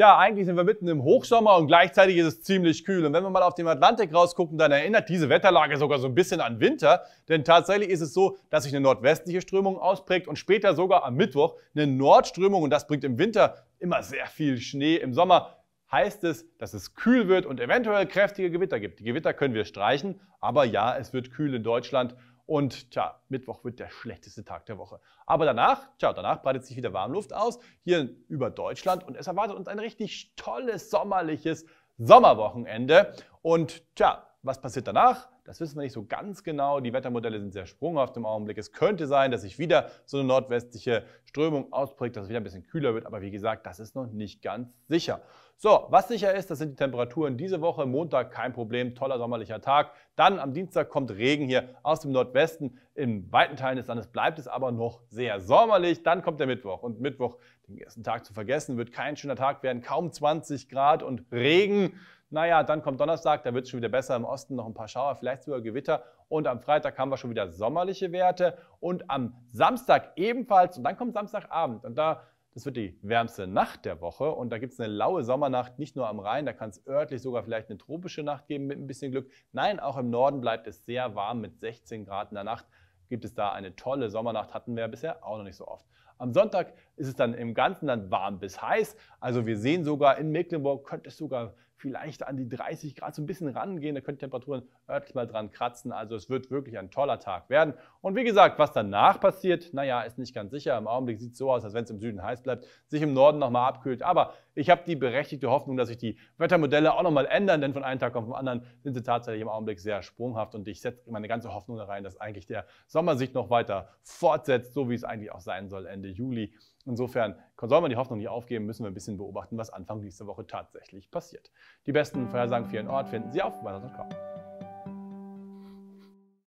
Tja, eigentlich sind wir mitten im Hochsommer und gleichzeitig ist es ziemlich kühl. Und wenn wir mal auf den Atlantik rausgucken, dann erinnert diese Wetterlage sogar so ein bisschen an Winter. Denn tatsächlich ist es so, dass sich eine nordwestliche Strömung ausprägt und später sogar am Mittwoch eine Nordströmung. Und das bringt im Winter immer sehr viel Schnee. Im Sommer heißt es, dass es kühl wird und eventuell kräftige Gewitter gibt. Die Gewitter können wir streichen, aber ja, es wird kühl in Deutschland und tja, Mittwoch wird der schlechteste Tag der Woche. Aber danach, tja, danach breitet sich wieder Warmluft aus, hier über Deutschland. Und es erwartet uns ein richtig tolles sommerliches Sommerwochenende. Und tja, was passiert danach? Das wissen wir nicht so ganz genau. Die Wettermodelle sind sehr sprunghaft im Augenblick. Es könnte sein, dass sich wieder so eine nordwestliche Strömung ausprägt, dass es wieder ein bisschen kühler wird. Aber wie gesagt, das ist noch nicht ganz sicher. So, was sicher ist, das sind die Temperaturen diese Woche. Montag kein Problem, toller sommerlicher Tag. Dann am Dienstag kommt Regen hier aus dem Nordwesten. In weiten Teilen des Landes bleibt es aber noch sehr sommerlich. Dann kommt der Mittwoch und Mittwoch, den ersten Tag zu vergessen, wird kein schöner Tag werden, kaum 20 Grad und Regen. Naja, dann kommt Donnerstag, da wird es schon wieder besser. Im Osten noch ein paar Schauer, vielleicht sogar Gewitter. Und am Freitag haben wir schon wieder sommerliche Werte. Und am Samstag ebenfalls. Und dann kommt Samstagabend. Und da, das wird die wärmste Nacht der Woche. Und da gibt es eine laue Sommernacht, nicht nur am Rhein. Da kann es örtlich sogar vielleicht eine tropische Nacht geben mit ein bisschen Glück. Nein, auch im Norden bleibt es sehr warm mit 16 Grad in der Nacht gibt es da eine tolle Sommernacht. Hatten wir bisher auch noch nicht so oft. Am Sonntag ist es dann im ganzen Land warm bis heiß. Also wir sehen sogar, in Mecklenburg könnte es sogar vielleicht an die 30 Grad so ein bisschen rangehen. Da können Temperaturen örtlich mal dran kratzen. Also es wird wirklich ein toller Tag werden. Und wie gesagt, was danach passiert, naja, ist nicht ganz sicher. Im Augenblick sieht es so aus, als wenn es im Süden heiß bleibt, sich im Norden nochmal abkühlt. Aber ich habe die berechtigte Hoffnung, dass sich die Wettermodelle auch nochmal ändern, denn von einem Tag auf den anderen sind sie tatsächlich im Augenblick sehr sprunghaft. Und ich setze meine ganze Hoffnung da rein, dass eigentlich der Sommer sich noch weiter fortsetzt, so wie es eigentlich auch sein soll Ende Juli. Insofern soll man die Hoffnung nicht aufgeben, müssen wir ein bisschen beobachten, was Anfang nächster Woche tatsächlich passiert. Die besten Vorhersagen für Ihren Ort finden Sie auf weiter.com.